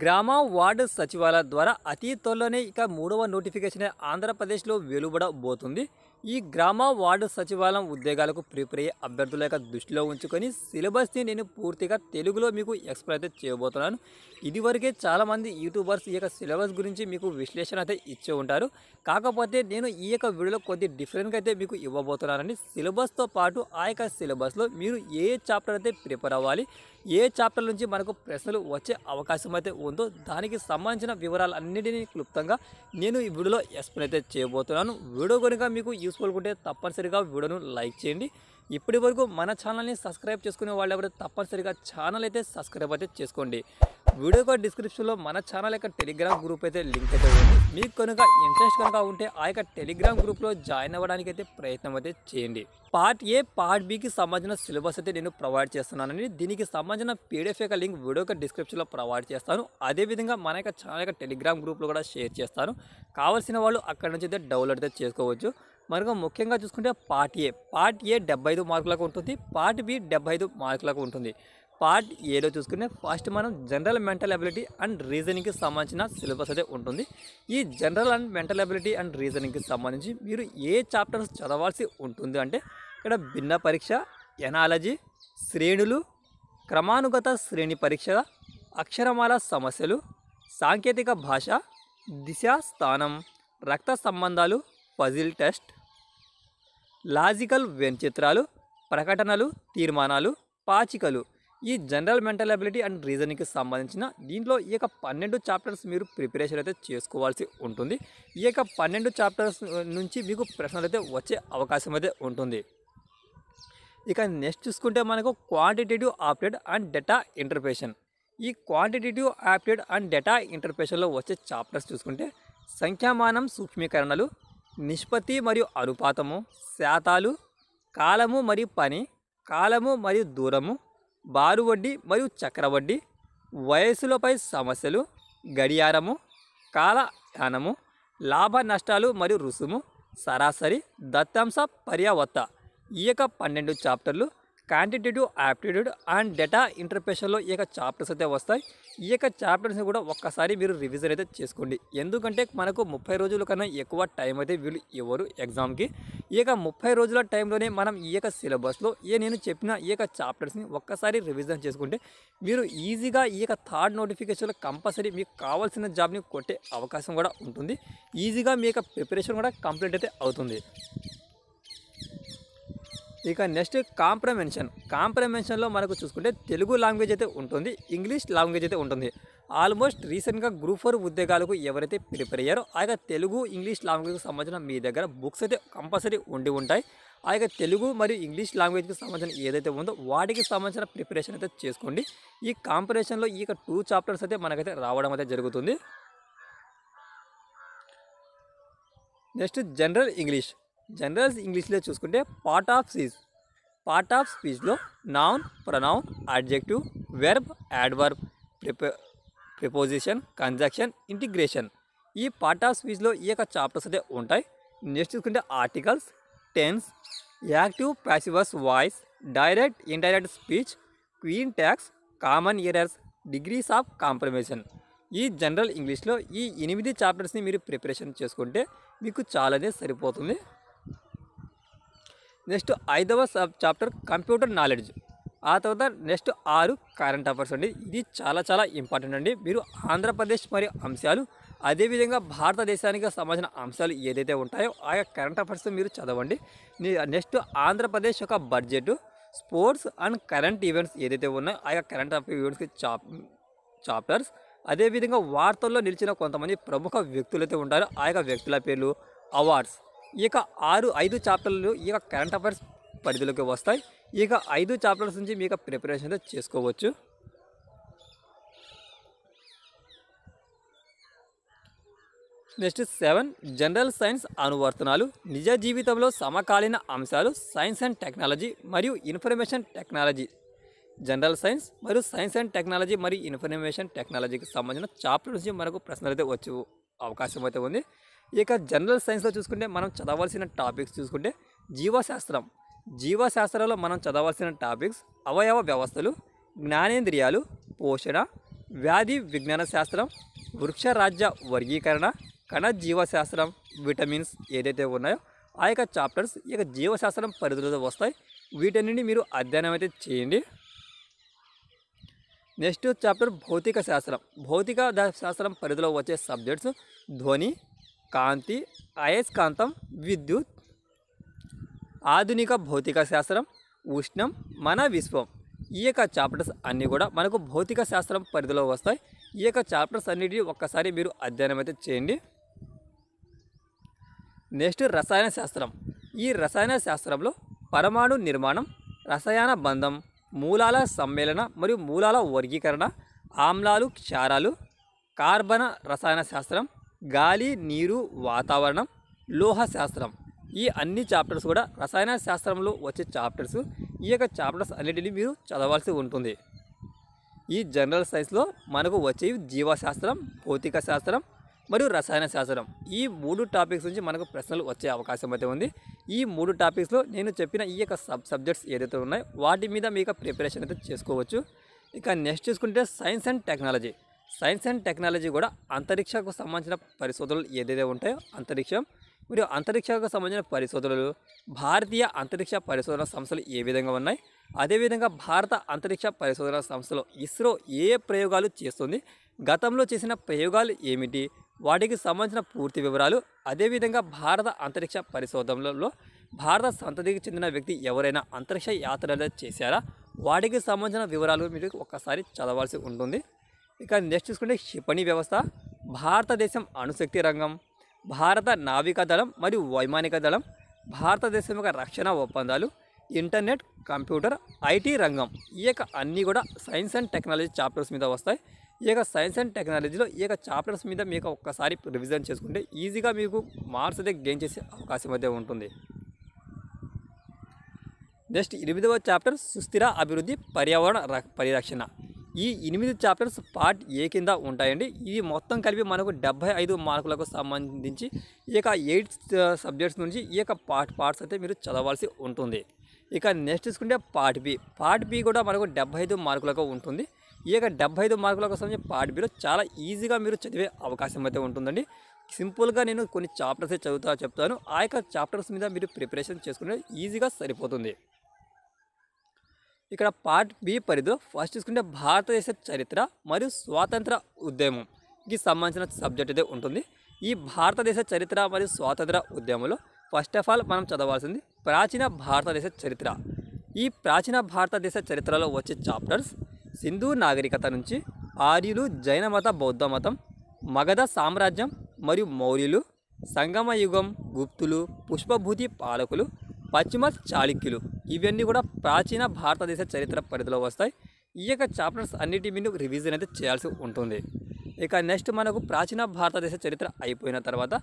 గ్రామ వార్డు సచివాలయం ద్వారా అతి త్వరలోనే ఇక మూడవ నోటిఫికేషన్ ఆంధ్రప్రదేశ్లో వెలువడబోతుంది ఈ గ్రామ వార్డు సచివాలయం ఉద్యోగాలకు ప్రిపేర్ అయ్యే అభ్యర్థుల యొక్క దృష్టిలో ఉంచుకొని సిలబస్ని నేను పూర్తిగా తెలుగులో మీకు ఎక్స్ప్లెయిన్ అయితే చేయబోతున్నాను ఇదివరకే చాలామంది యూట్యూబర్స్ ఈ యొక్క సిలబస్ గురించి మీకు విశ్లేషణ అయితే ఇచ్చే ఉంటారు కాకపోతే నేను ఈ యొక్క వీడియోలో కొద్ది డిఫరెంట్గా అయితే మీకు ఇవ్వబోతున్నానండి సిలబస్తో పాటు ఆ యొక్క సిలబస్లో మీరు ఏ చాప్టర్ అయితే ప్రిపేర్ అవ్వాలి ఏ చాప్టర్ నుంచి మనకు ప్రశ్నలు వచ్చే అవకాశం అయితే ఉందో దానికి సంబంధించిన వివరాలు క్లుప్తంగా నేను ఈ వీడియోలో ఎక్స్ప్లెయిన్ అయితే చేయబోతున్నాను వీడియో కనుక మీకు తీసుకోవాలనుకుంటే తప్పనిసరిగా వీడియోను లైక్ చేయండి ఇప్పటి వరకు మన ఛానల్ని సబ్స్క్రైబ్ చేసుకునే వాళ్ళు ఎవరు తప్పనిసరిగా ఛానల్ అయితే సబ్స్క్రైబ్ అయితే చేసుకోండి వీడియో యొక్క డిస్క్రిప్షన్లో మన ఛానల్ యొక్క టెలిగ్రామ్ గ్రూప్ అయితే లింక్ అయితే ఉంది మీకు కనుక ఇంట్రెస్ట్ కనుక ఉంటే ఆ యొక్క టెలిగ్రామ్ గ్రూప్లో జాయిన్ అవ్వడానికి అయితే ప్రయత్నం అయితే చేయండి పార్ట్ ఏ పార్ట్ బికి సంబంధించిన సిలబస్ అయితే నేను ప్రొవైడ్ చేస్తున్నానండి దీనికి సంబంధించిన పీడిఎఫ్ యొక్క లింక్ వీడియో యొక్క డిస్క్రిప్షన్లో ప్రొవైడ్ చేస్తాను అదేవిధంగా మన యొక్క ఛానల్ యొక్క టెలిగ్రామ్ గ్రూప్లో కూడా షేర్ చేస్తాను కావాల్సిన వాళ్ళు అక్కడ నుంచి అయితే డౌన్లోడ్ అయితే చేసుకోవచ్చు మనకు ముఖ్యంగా చూసుకుంటే పార్ట్ ఏ పార్ట్ ఏ డెబ్బై మార్కులకు ఉంటుంది పార్ట్ బి డెబ్బై ఐదు మార్కులకు ఉంటుంది పార్ట్ ఏలో చూసుకునే ఫస్ట్ మనం జనరల్ మెంటల్ అబిలిటీ అండ్ రీజనింగ్కి సంబంధించిన సిలబస్ అయితే ఉంటుంది ఈ general and mental ability and రీజనింగ్కి సంబంధించి మీరు ఏ చాప్టర్స్ చదవాల్సి ఉంటుంది అంటే ఇక్కడ భిన్న పరీక్ష ఎనాలజీ శ్రేణులు క్రమానుగత శ్రేణి పరీక్ష అక్షరమాల సమస్యలు సాంకేతిక భాష దిశ స్థానం రక్త సంబంధాలు పజిల్ టెస్ట్ లాజికల్ వ్యంచిత్రాలు ప్రకటనలు తీర్మానాలు పాచికలు ఈ జనరల్ మెంటల్ అబిలిటీ అండ్ రీజనింగ్కి సంబంధించిన దీంట్లో ఈ యొక్క పన్నెండు చాప్టర్స్ మీరు ప్రిపరేషన్ అయితే చేసుకోవాల్సి ఉంటుంది ఈ యొక్క పన్నెండు చాప్టర్స్ నుంచి మీకు ప్రశ్నలు అయితే వచ్చే అవకాశం అయితే ఉంటుంది ఇక నెక్స్ట్ చూసుకుంటే మనకు quantitative aptitude and data interpretation ఈ క్వాంటిటేటివ్ ఆప్టెడ్ అండ్ డేటా ఇంటర్ప్రేషన్లో వచ్చే చాప్టర్స్ చూసుకుంటే సంఖ్యామానం సూక్ష్మీకరణలు నిష్పత్తి మరియు అనుపాతము శాతాలు కాలము మరియు పని కాలము మరియు దూరము బారు వడ్డీ మరియు చక్రవడ్డీ వయస్సులపై సమస్యలు గడియారము కాలయానము లాభ నష్టాలు మరియు రుసుము సరాసరి దత్తాంశ పర్యావత్త ఈ యొక్క పన్నెండు చాప్టర్లు క్వాంటిటేటివ్ యాప్టిట్యూడ్ అండ్ డేటా ఇంటర్ప్రేషన్లో ఈ యొక్క చాప్టర్స్ అయితే వస్తాయి ఈ యొక్క చాప్టర్స్ని కూడా ఒక్కసారి మీరు రివిజన్ అయితే చేసుకోండి ఎందుకంటే మనకు ముప్పై రోజుల కన్నా ఎక్కువ టైం అయితే వీళ్ళు ఇవ్వరు ఎగ్జామ్కి ఈ యొక్క ముప్పై రోజుల టైంలోనే మనం ఈ యొక్క సిలబస్లో ఏ నేను చెప్పిన ఈ యొక్క చాప్టర్స్ని ఒక్కసారి రివిజన్ చేసుకుంటే మీరు ఈజీగా ఈ యొక్క థర్డ్ నోటిఫికేషన్లో కంపల్సరీ మీకు కావాల్సిన జాబ్ని కొట్టే అవకాశం కూడా ఉంటుంది ఈజీగా మీ యొక్క ప్రిపరేషన్ కూడా కంప్లీట్ అయితే అవుతుంది ఇక నెక్స్ట్ కాంప్రమెన్షన్ కాంప్రమెన్షన్లో మనకు చూసుకుంటే తెలుగు లాంగ్వేజ్ అయితే ఉంటుంది ఇంగ్లీష్ లాంగ్వేజ్ అయితే ఉంటుంది ఆల్మోస్ట్ రీసెంట్గా గ్రూప్ ఫోర్ ఉద్యోగాలకు ఎవరైతే ప్రిపేర్ అయ్యారో ఆ యొక్క తెలుగు ఇంగ్లీష్ లాంగ్వేజ్కి సంబంధించిన మీ దగ్గర బుక్స్ అయితే కంపల్సరీ ఉండి ఉంటాయి ఆ యొక్క తెలుగు మరియు ఇంగ్లీష్ లాంగ్వేజ్కి సంబంధించిన ఏదైతే ఉందో వాటికి సంబంధించిన ప్రిపరేషన్ అయితే చేసుకోండి ఈ కాంపిటీషన్లో ఈ యొక్క టూ చాప్టర్స్ అయితే మనకైతే రావడం అయితే జరుగుతుంది నెక్స్ట్ జనరల్ ఇంగ్లీష్ జనరల్స్ ఇంగ్లీష్లో చూసుకుంటే part of speech part of స్పీచ్లో noun pronoun adjective verb adverb prepo preposition conjunction integration ఈ పార్ట్ ఆఫ్ స్పీచ్లో ఈ యొక్క చాప్టర్స్ అయితే ఉంటాయి నెక్స్ట్ చూసుకుంటే articles tense active passive voice direct indirect speech queen tax common errors degrees of comparison ఈ general ఇంగ్లీష్లో ఈ ఎనిమిది చాప్టర్స్ని మీరు ప్రిపరేషన్ చేసుకుంటే మీకు చాలానే సరిపోతుంది నెక్స్ట్ ఐదవ సబ్ చాప్టర్ కంప్యూటర్ నాలెడ్జ్ ఆ తర్వాత నెక్స్ట్ ఆరు కరెంట్ అఫేర్స్ అండి ఇది చాలా చాలా ఇంపార్టెంట్ అండి మీరు ఆంధ్రప్రదేశ్ మరియు అంశాలు అదేవిధంగా భారతదేశానికి సంబంధించిన అంశాలు ఏదైతే ఉంటాయో ఆ కరెంట్ అఫేర్స్ మీరు చదవండి నెక్స్ట్ ఆంధ్రప్రదేశ్ యొక్క budget sports and current events ఏదైతే ఉన్నాయో ఆ కరెంట్ అఫేర్ ఈవెంట్స్కి చాప్ చాప్టర్స్ అదేవిధంగా వార్తల్లో నిలిచిన కొంతమంది ప్రముఖ వ్యక్తులైతే ఉంటారో ఆ యొక్క వ్యక్తుల పేర్లు అవార్డ్స్ ఇక ఆరు ఐదు చాప్టర్లు ఇక కరెంట్ అఫైర్స్ పరిధిలోకి వస్తాయి ఇక ఐదు చాప్టర్స్ నుంచి మీకు ప్రిపరేషన్ చేసుకోవచ్చు నెక్స్ట్ సెవెన్ జనరల్ సైన్స్ అనువర్తనాలు నిజ జీవితంలో సమకాలీన అంశాలు సైన్స్ అండ్ టెక్నాలజీ మరియు ఇన్ఫర్మేషన్ టెక్నాలజీ జనరల్ సైన్స్ మరియు సైన్స్ అండ్ టెక్నాలజీ మరియు ఇన్ఫర్మేషన్ టెక్నాలజీకి సంబంధించిన చాప్టర్ నుంచి మనకు ప్రశ్నలు అయితే వచ్చే అవకాశం అయితే ఉంది ఇక జనరల్ సైన్స్లో చూసుకుంటే మనం చదవాల్సిన టాపిక్స్ చూసుకుంటే జీవశాస్త్రం జీవశాస్త్రంలో మనం చదవాల్సిన టాపిక్స్ అవయవ వ్యవస్థలు జ్ఞానేంద్రియాలు పోషణ వ్యాధి విజ్ఞాన శాస్త్రం వృక్షరాజ్య వర్గీకరణ కణజీవశాస్త్రం విటమిన్స్ ఏదైతే ఉన్నాయో ఆ యొక్క చాప్టర్స్ ఇక జీవశాస్త్రం పరిధిలో వస్తాయి వీటన్నింటినీ మీరు అధ్యయనం అయితే చేయండి నెక్స్ట్ చాప్టర్ భౌతిక శాస్త్రం భౌతిక శాస్త్రం పరిధిలో వచ్చే సబ్జెక్ట్స్ ధ్వని కాంతి అయస్కాంతం విద్యుత్ ఆధునిక భౌతిక శాస్త్రం ఉష్ణం మన విశ్వం ఈ యొక్క చాప్టర్స్ అన్నీ కూడా మనకు భౌతిక శాస్త్రం పరిధిలో వస్తాయి ఈ యొక్క చాప్టర్స్ అన్నిటిని ఒక్కసారి మీరు అధ్యయనం అయితే చేయండి నెక్స్ట్ రసాయన శాస్త్రం ఈ రసాయన శాస్త్రంలో పరమాణు నిర్మాణం రసాయన బంధం మూలాల సమ్మేళన మరియు మూలాల వర్గీకరణ ఆమ్లాలు క్షారాలు కార్బన రసాయన శాస్త్రం గాలి నీరు వాతావరణం లోహశాస్త్రం ఈ అన్ని చాప్టర్స్ కూడా రసాయన శాస్త్రంలో వచ్చే చాప్టర్స్ ఈ యొక్క చాప్టర్స్ అన్నిటినీ మీరు చదవాల్సి ఉంటుంది ఈ జనరల్ సైన్స్లో మనకు వచ్చేవి జీవశాస్త్రం భౌతిక శాస్త్రం మరియు రసాయన శాస్త్రం ఈ మూడు టాపిక్స్ నుంచి మనకు ప్రశ్నలు వచ్చే అవకాశం అయితే ఉంది ఈ మూడు టాపిక్స్లో నేను చెప్పిన ఈ యొక్క సబ్ సబ్జెక్ట్స్ ఏదైతే ఉన్నాయో వాటి మీద మీకు ప్రిపరేషన్ అయితే చేసుకోవచ్చు ఇక నెక్స్ట్ చూసుకుంటే science and technology science and technology కూడా అంతరిక్షకు సంబంధించిన పరిశోధనలు ఏదైతే ఉంటాయో అంతరిక్షం మరియు అంతరిక్షకు సంబంధించిన పరిశోధనలు భారతీయ అంతరిక్ష పరిశోధన సంస్థలు ఏ విధంగా ఉన్నాయి అదేవిధంగా భారత అంతరిక్ష పరిశోధన సంస్థలో ఇస్రో ఏ ప్రయోగాలు చేస్తుంది గతంలో చేసిన ప్రయోగాలు ఏమిటి వాటికి సంబంధించిన పూర్తి వివరాలు అదేవిధంగా భారత అంతరిక్ష పరిశోధనలలో భారత సంతతికి చెందిన వ్యక్తి ఎవరైనా అంతరిక్ష యాత్రలు చేశారా వాటికి సంబంధించిన వివరాలు మీరు ఒక్కసారి చదవాల్సి ఉంటుంది ఇక నెక్స్ట్ చూసుకుంటే క్షిపణి వ్యవస్థ భారతదేశం అణుశక్తి రంగం భారత నావిక దళం మరియు వైమానిక దళం భారతదేశం యొక్క రక్షణ ఒప్పందాలు ఇంటర్నెట్ కంప్యూటర్ ఐటీ రంగం ఈ యొక్క అన్నీ కూడా సైన్స్ అండ్ టెక్నాలజీ చాప్టర్స్ మీద వస్తాయి ఈ యొక్క సైన్స్ అండ్ టెక్నాలజీలో ఈ యొక్క చాప్టర్స్ మీద మీకు ఒక్కసారి రివిజన్ చేసుకుంటే ఈజీగా మీకు మార్క్స్ అయితే గెయిన్ చేసే అవకాశం అయితే ఉంటుంది నెక్స్ట్ ఎనిమిదవ చాప్టర్ సుస్థిర అభివృద్ధి పర్యావరణ పరిరక్షణ ఈ ఎనిమిది చాప్టర్స్ పార్ట్ ఏ కింద ఉంటాయండి ఇవి మొత్తం కలిపి మనకు డెబ్బై ఐదు మార్కులకు సంబంధించి ఈ యొక్క ఎయిట్ సబ్జెక్ట్స్ నుంచి ఈ యొక్క పార్ట్ పార్ట్స్ అయితే మీరు చదవాల్సి ఉంటుంది ఇక నెక్స్ట్ చూసుకుంటే పార్ట్ బి పార్ట్ బి కూడా మనకు డెబ్బై ఐదు మార్కులకు ఉంటుంది ఈ యొక్క డెబ్బై ఐదు మార్కులకు సంబంధించి పార్ట్ బిలో చాలా ఈజీగా మీరు చదివే అవకాశం అయితే ఉంటుందండి సింపుల్గా నేను కొన్ని చాప్టర్సే చదువుతా చెప్తాను ఆ యొక్క చాప్టర్స్ మీద మీరు ప్రిపరేషన్ చేసుకుంటే ఈజీగా సరిపోతుంది ఇక్కడ పార్ట్ బి పరిధిలో ఫస్ట్ చూసుకుంటే భారతదేశ చరిత్ర మరియు స్వాతంత్ర ఉద్యమంకి సంబంధించిన సబ్జెక్ట్ అయితే ఉంటుంది ఈ భారతదేశ చరిత్ర మరియు స్వాతంత్ర ఉద్యమంలో ఫస్ట్ ఆఫ్ ఆల్ మనం చదవాల్సింది ప్రాచీన భారతదేశ చరిత్ర ఈ ప్రాచీన భారతదేశ చరిత్రలో వచ్చే చాప్టర్స్ సింధు నాగరికత నుంచి ఆర్యులు జైన మత బౌద్ధ మతం మగధ సామ్రాజ్యం మరియు మౌర్యులు సంగమయుగం గుప్తులు పుష్పభూతి పాలకులు పశ్చిమ చాళుక్యులు ఇవన్నీ కూడా ప్రాచీన భారతదేశ చరిత్ర పరిధిలో వస్తాయి ఈ యొక్క చాప్టర్స్ అన్నిటి మీద రివిజన్ అయితే చేయాల్సి ఉంటుంది ఇక నెక్స్ట్ మనకు ప్రాచీన భారతదేశ చరిత్ర అయిపోయిన తర్వాత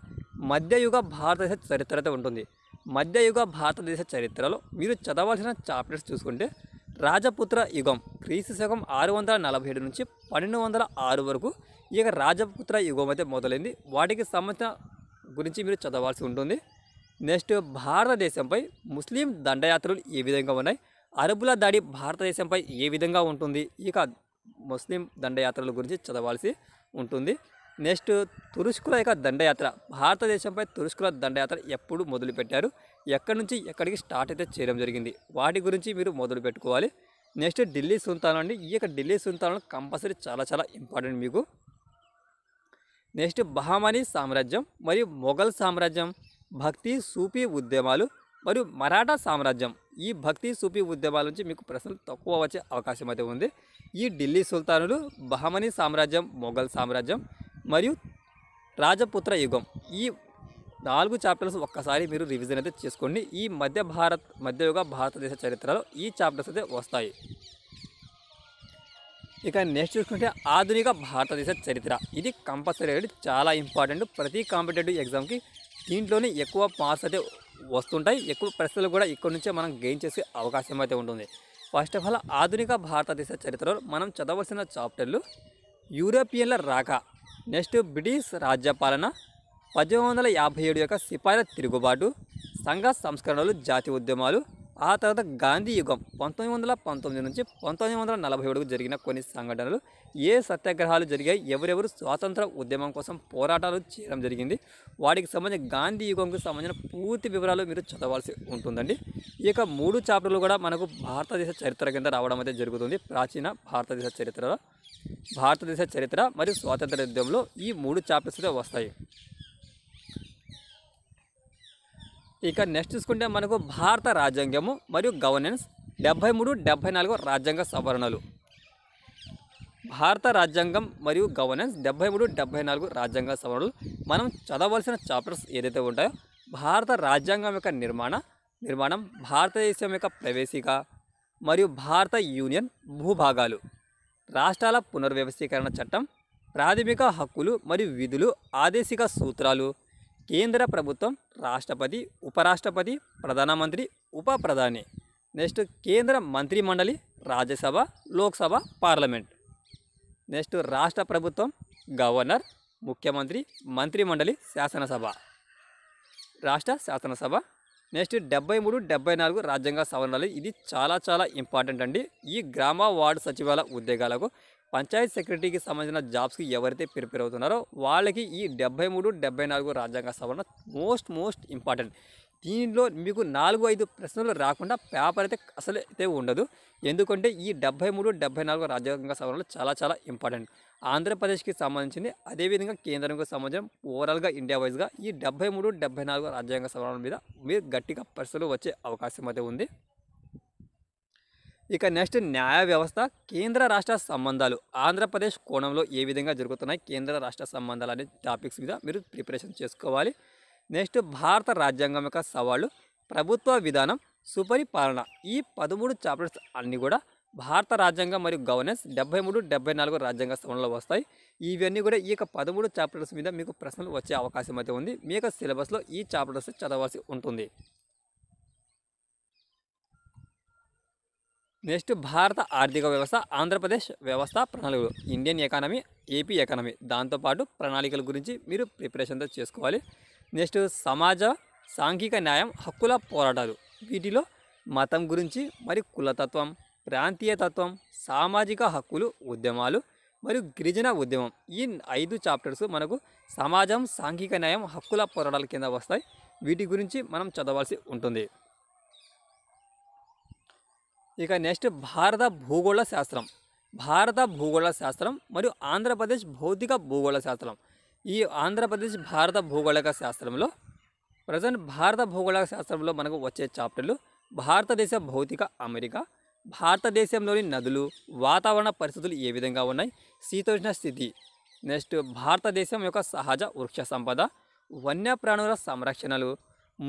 మధ్యయుగ భారతదేశ చరిత్ర అయితే ఉంటుంది మధ్యయుగ భారతదేశ చరిత్రలో మీరు చదవాల్సిన చాప్టర్స్ చూసుకుంటే రాజపుత్ర యుగం క్రీస్తు శకం ఆరు వందల నలభై ఏడు నుంచి పన్నెండు వందల ఆరు వరకు యొక్క రాజపుత్ర యుగం అయితే మొదలైంది వాటికి సంబంధించిన గురించి మీరు చదవాల్సి ఉంటుంది నెక్స్ట్ భారతదేశంపై ముస్లిం దండయాత్రలు ఏ విధంగా ఉన్నాయి అరబుల దాడి భారతదేశంపై ఏ విధంగా ఉంటుంది ఇక ముస్లిం దండయాత్రల గురించి చదవాల్సి ఉంటుంది నెక్స్ట్ తురుష్కుల యొక్క దండయాత్ర భారతదేశంపై తురుష్కుల దండయాత్ర ఎప్పుడు మొదలుపెట్టారు ఎక్కడి నుంచి ఎక్కడికి స్టార్ట్ అయితే చేయడం జరిగింది వాటి గురించి మీరు మొదలు పెట్టుకోవాలి నెక్స్ట్ ఢిల్లీ సుల్తాన్ అండి ఈ యొక్క ఢిల్లీ సుల్తాన్ కంపల్సరీ చాలా చాలా ఇంపార్టెంట్ మీకు నెక్స్ట్ బహమనీ సామ్రాజ్యం మరియు మొఘల్ సామ్రాజ్యం భక్తి సూఫీ ఉద్యమాలు మరియు మరాఠా సామ్రాజ్యం ఈ భక్తి సూఫీ ఉద్యమాల నుంచి మీకు ప్రశ్నలు తక్కువ వచ్చే అవకాశం అయితే ఉంది ఈ ఢిల్లీ సుల్తానులు బహమనీ సామ్రాజ్యం మొఘల్ సామ్రాజ్యం మరియు రాజపుత్ర యుగం ఈ నాలుగు చాప్టర్స్ ఒక్కసారి మీరు రివిజన్ అయితే చేసుకోండి ఈ మధ్య భారత్ మధ్యయుగ భారతదేశ చరిత్రలో ఈ చాప్టర్స్ అయితే వస్తాయి ఇక నెక్స్ట్ చూసుకుంటే ఆధునిక భారతదేశ చరిత్ర ఇది కంపల్సరీ చాలా ఇంపార్టెంట్ ప్రతి కాంపిటేటివ్ ఎగ్జామ్కి దీంట్లోనే ఎక్కువ పాస్ అయితే వస్తుంటాయి ఎక్కువ ప్రశ్నలు కూడా ఇక్కడ నుంచే మనం గెయిన్ చేసే అవకాశం అయితే ఉంటుంది ఫస్ట్ ఆఫ్ ఆల్ ఆధునిక భారతదేశ చరిత్రలో మనం చదవలసిన చాప్టర్లు యూరోపియన్ల రాక నెక్స్ట్ బ్రిటిష్ రాజ్యపాలన పద్దెనిమిది వందల యాభై ఏడు యొక్క సిపాయిల తిరుగుబాటు సంఘ సంస్కరణలు జాతి ఉద్యమాలు ఆ తర్వాత గాంధీ యుగం పంతొమ్మిది వందల పంతొమ్మిది నుంచి పంతొమ్మిది వందల నలభై ఏడుకు జరిగిన కొన్ని సంఘటనలు ఏ సత్యాగ్రహాలు జరిగాయి ఎవరెవరు స్వాతంత్ర ఉద్యమం కోసం పోరాటాలు చేయడం జరిగింది వాటికి సంబంధించి గాంధీ యుగంకు సంబంధించిన పూర్తి వివరాలు మీరు చదవాల్సి ఉంటుందండి ఇక మూడు చాప్టర్లు కూడా మనకు భారతదేశ చరిత్ర కింద రావడం అయితే జరుగుతుంది ప్రాచీన భారతదేశ చరిత్రలో భారతదేశ చరిత్ర మరియు స్వాతంత్ర ఉద్యమంలో ఈ మూడు చాప్టర్స్లో వస్తాయి ఇక నెక్స్ట్ చూసుకుంటే మనకు భారత రాజ్యాంగము మరియు గవర్నెన్స్ డెబ్భై మూడు డెబ్భై నాలుగు రాజ్యాంగ సవరణలు భారత రాజ్యాంగం మరియు గవర్నెన్స్ డెబ్బై మూడు డెబ్బై నాలుగు రాజ్యాంగ సవరణలు మనం చదవలసిన చాప్టర్స్ ఏదైతే ఉంటాయో భారత రాజ్యాంగం యొక్క నిర్మాణ నిర్మాణం భారతదేశం యొక్క ప్రవేశిక మరియు భారత యూనియన్ భూభాగాలు రాష్ట్రాల పునర్వ్యవస్థీకరణ చట్టం ప్రాథమిక హక్కులు మరియు విధులు ఆదేశిక సూత్రాలు కేంద్ర ప్రభుత్వం రాష్ట్రపతి ఉపరాష్ట్రపతి ప్రధానమంత్రి ఉప ప్రధాని నెక్స్ట్ కేంద్ర మంత్రి మండలి రాజ్యసభ లోక్సభ పార్లమెంట్ నెక్స్ట్ రాష్ట్ర ప్రభుత్వం గవర్నర్ ముఖ్యమంత్రి మంత్రి మండలి శాసనసభ రాష్ట్ర శాసనసభ నెక్స్ట్ డెబ్బై మూడు డెబ్బై నాలుగు రాజ్యాంగ సవరణలు ఇది చాలా చాలా ఇంపార్టెంట్ అండి ఈ గ్రామ వార్డు సచివాలయ ఉద్యోగాలకు పంచాయత్ సెక్రటరీకి సంబంధించిన జాబ్స్కి ఎవరైతే ప్రిపేర్ అవుతున్నారో వాళ్ళకి ఈ డెబ్బై మూడు డెబ్బై నాలుగు రాజ్యాంగ సవరణ మోస్ట్ మోస్ట్ ఇంపార్టెంట్ దీనిలో మీకు నాలుగు ఐదు ప్రశ్నలు రాకుండా పేపర్ అయితే అసలు అయితే ఉండదు ఎందుకంటే ఈ డెబ్బై మూడు డెబ్బై నాలుగు రాజ్యాంగ సవరణలు చాలా చాలా ఇంపార్టెంట్ ఆంధ్రప్రదేశ్కి సంబంధించింది అదేవిధంగా కేంద్రంకి సంబంధించిన ఓవరాల్గా ఇండియా వైజ్గా ఈ డెబ్బై మూడు డెబ్బై నాలుగు రాజ్యాంగ సవరణల మీద మీరు గట్టిగా ప్రశ్నలు వచ్చే అవకాశం అయితే ఉంది ఇక నెక్స్ట్ న్యాయ వ్యవస్థ కేంద్ర రాష్ట్ర సంబంధాలు ఆంధ్రప్రదేశ్ కోణంలో ఏ విధంగా జరుగుతున్నాయి కేంద్ర రాష్ట్ర సంబంధాలు అనే టాపిక్స్ మీద మీరు ప్రిపరేషన్ చేసుకోవాలి నెక్స్ట్ భారత రాజ్యాంగం యొక్క సవాళ్ళు ప్రభుత్వ విధానం సుపరిపాలన ఈ పదమూడు చాప్టర్స్ అన్నీ కూడా భారత రాజ్యాంగం మరియు గవర్నెన్స్ డెబ్బై మూడు డెబ్బై నాలుగు రాజ్యాంగ సవరణలో వస్తాయి ఇవన్నీ కూడా ఈ యొక్క పదమూడు చాప్టర్స్ మీద మీకు ప్రశ్నలు వచ్చే అవకాశం అయితే ఉంది మీ యొక్క సిలబస్లో ఈ చాప్టర్స్ చదవాల్సి ఉంటుంది నెక్స్ట్ భారత ఆర్థిక వ్యవస్థ ఆంధ్రప్రదేశ్ వ్యవస్థ ప్రణాళికలు ఇండియన్ ఎకానమీ ఏపీ ఎకానమీ దాంతోపాటు ప్రణాళికల గురించి మీరు ప్రిపరేషన్తో చేసుకోవాలి నెక్స్ట్ సమాజ సాంఘిక న్యాయం హక్కుల పోరాటాలు వీటిలో మతం గురించి మరియు కులతత్వం ప్రాంతీయతత్వం సామాజిక హక్కులు ఉద్యమాలు మరియు గిరిజన ఉద్యమం ఈ ఐదు చాప్టర్స్ మనకు సమాజం సాంఘిక న్యాయం హక్కుల పోరాటాల కింద వస్తాయి వీటి గురించి మనం చదవాల్సి ఉంటుంది ఇక నెక్స్ట్ భారత భూగోళ శాస్త్రం భారత భూగోళ శాస్త్రం మరియు ఆంధ్రప్రదేశ్ భౌతిక భూగోళ శాస్త్రం ఈ ఆంధ్రప్రదేశ్ భారత భూగోళక శాస్త్రంలో ప్రజెంట్ భారత భూగోళ శాస్త్రంలో మనకు వచ్చే చాప్టర్లు భారతదేశ భౌతిక అమెరికా భారతదేశంలోని నదులు వాతావరణ పరిస్థితులు ఏ విధంగా ఉన్నాయి శీతోష్ణ స్థితి నెక్స్ట్ భారతదేశం యొక్క సహజ వృక్ష సంపద వన్యప్రాణుల సంరక్షణలు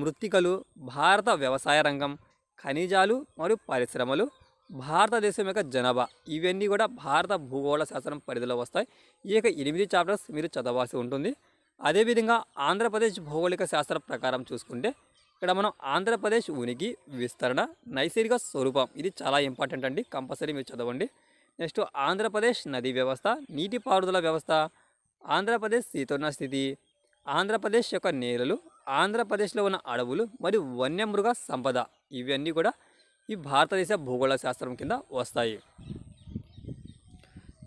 మృత్తికలు భారత వ్యవసాయ రంగం ఖనిజాలు మరియు పరిశ్రమలు భారతదేశం యొక్క జనాభా ఇవన్నీ కూడా భారత భూగోళ శాస్త్రం పరిధిలో వస్తాయి ఈ యొక్క ఎనిమిది చాప్టర్స్ మీరు చదవాల్సి ఉంటుంది అదేవిధంగా ఆంధ్రప్రదేశ్ భౌగోళిక శాస్త్ర ప్రకారం చూసుకుంటే ఇక్కడ మనం ఆంధ్రప్రదేశ్ ఉనికి విస్తరణ నైసర్గిక స్వరూపం ఇది చాలా ఇంపార్టెంట్ అండి కంపల్సరీ మీరు చదవండి నెక్స్ట్ ఆంధ్రప్రదేశ్ నదీ వ్యవస్థ నీటిపారుదల వ్యవస్థ ఆంధ్రప్రదేశ్ శీతోన్న స్థితి ఆంధ్రప్రదేశ్ యొక్క నేలలు ఆంధ్రప్రదేశ్లో ఉన్న అడవులు మరియు వన్యమృగ సంపద ఇవన్నీ కూడా ఈ భారతదేశ భూగోళ శాస్త్రం కింద వస్తాయి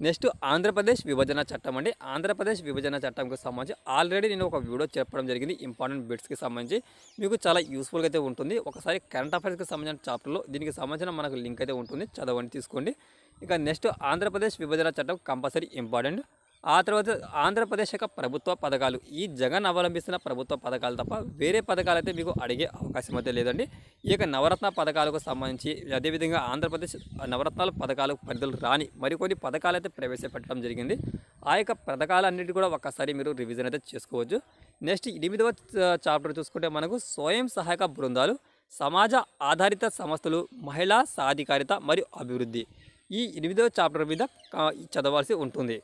నెక్స్ట్ ఆంధ్రప్రదేశ్ విభజన చట్టం అండి ఆంధ్రప్రదేశ్ విభజన చట్టంకి సంబంధించి ఆల్రెడీ నేను ఒక వీడియో చెప్పడం జరిగింది ఇంపార్టెంట్ బిట్స్కి సంబంధించి మీకు చాలా యూస్ఫుల్గా అయితే ఉంటుంది ఒకసారి కరెంట్ అఫైర్స్కి సంబంధించిన చాప్టర్లో దీనికి సంబంధించిన మనకు లింక్ అయితే ఉంటుంది చదవండి తీసుకోండి ఇక నెక్స్ట్ ఆంధ్రప్రదేశ్ విభజన చట్టం కంపల్సరీ ఇంపార్టెంట్ ఆ తర్వాత ఆంధ్రప్రదేశ్ యొక్క ప్రభుత్వ పథకాలు ఈ జగన్ అవలంబిస్తున్న ప్రభుత్వ పథకాలు తప్ప వేరే పథకాలు అయితే మీకు అడిగే అవకాశం అయితే లేదండి ఈ యొక్క నవరత్న పథకాలకు సంబంధించి అదేవిధంగా ఆంధ్రప్రదేశ్ నవరత్నాల పథకాలకు పరిధులు రాని మరికొన్ని పథకాలు అయితే ప్రవేశపెట్టడం జరిగింది ఆ యొక్క పథకాలన్నిటి కూడా ఒక్కసారి మీరు రివిజన్ అయితే చేసుకోవచ్చు నెక్స్ట్ ఎనిమిదవ చాప్టర్ చూసుకుంటే మనకు స్వయం సహాయక బృందాలు సమాజ ఆధారిత సంస్థలు మహిళా సాధికారిత మరియు అభివృద్ధి ఈ ఎనిమిదవ చాప్టర్ మీద చదవాల్సి ఉంటుంది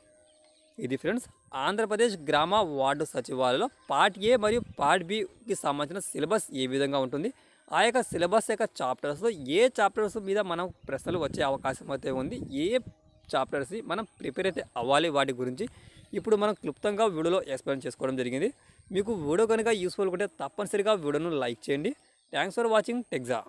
ఇది ఫ్రెండ్స్ ఆంధ్రప్రదేశ్ గ్రామ వార్డు సచివాలయంలో పార్ట్ ఏ మరియు పార్ట్ బికి సంబంధించిన సిలబస్ ఏ విధంగా ఉంటుంది ఆ యొక్క సిలబస్ యొక్క చాప్టర్స్లో ఏ చాప్టర్స్ మీద మనం ప్రశ్నలు వచ్చే అవకాశం అయితే ఉంది ఏ చాప్టర్స్ మనం ప్రిపేర్ అయితే అవ్వాలి వాటి గురించి ఇప్పుడు మనం క్లుప్తంగా వీడియోలో ఎక్స్ప్లెయిన్ చేసుకోవడం జరిగింది మీకు వీడియో కనుక యూస్ఫుల్ ఉంటే తప్పనిసరిగా వీడియోను లైక్ చేయండి థ్యాంక్స్ ఫర్ వాచింగ్ టెక్జా